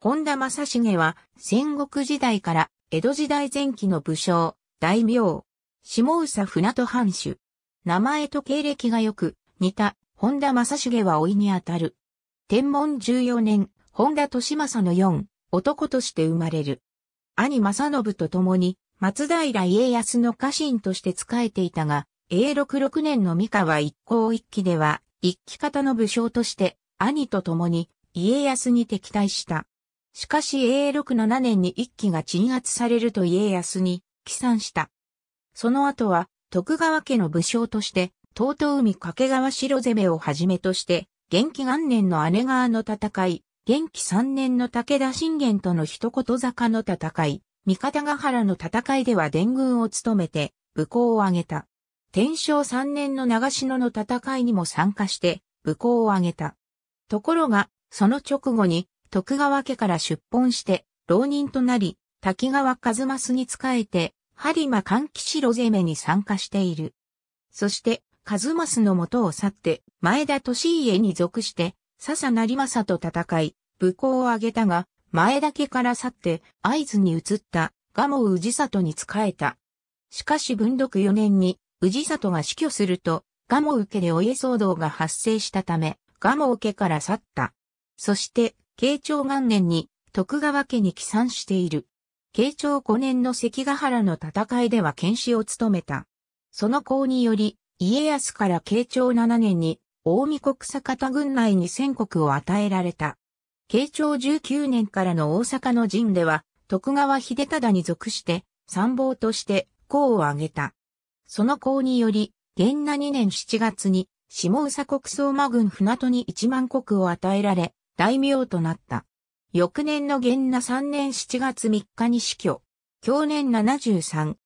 本田正成は戦国時代から江戸時代前期の武将、大名、下佐船戸藩主。名前と経歴がよく似た本田正成は老いにあたる。天文14年、本田利政の4、男として生まれる。兄正信と共に松平家康の家臣として仕えていたが、永禄6年の三河一向一揆では、一揆方の武将として兄と共に家康に敵対した。しかし永禄7年に一揆が鎮圧されると家康に帰参した。その後は徳川家の武将として、東東海掛川城攻めをはじめとして、元気元年の姉川の戦い、元気3年の武田信玄との一言坂の戦い、三方ヶ原の戦いでは伝軍を務めて、武功を挙げた。天正3年の長篠の戦いにも参加して、武功を挙げた。ところが、その直後に、徳川家から出奔して、浪人となり、滝川一益に仕えて、播磨関吉郎攻めに参加している。そして、和正の元を去って、前田利家に属して、笹成政と戦い、武功を挙げたが、前田家から去って、合図に移った、蒲生氏里に仕えた。しかし文禄4年に、氏里が死去すると、蒲生家でお家騒動が発生したため、蒲生家から去った。そして、慶長元年に徳川家に帰参している。慶長5年の関ヶ原の戦いでは剣士を務めた。その功により、家康から慶長7年に、大見国坂田軍内に戦国を与えられた。慶長19年からの大阪の陣では、徳川秀忠に属して、参謀として功を挙げた。その功により、元那2年7月に、下佐国相馬軍船戸に1万国を与えられ、大名となった。翌年の元那3年7月3日に死去。去年73。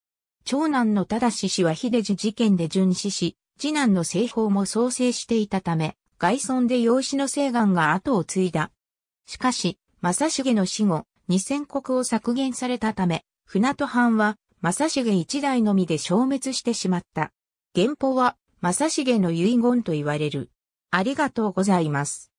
長男の正氏は秀樹事件で殉死し、次男の西法も創生していたため、外村で養子の西願が後を継いだ。しかし、正重の死後、2000国を削減されたため、船戸藩は、正重一代のみで消滅してしまった。原法は、正重の遺言と言われる。ありがとうございます。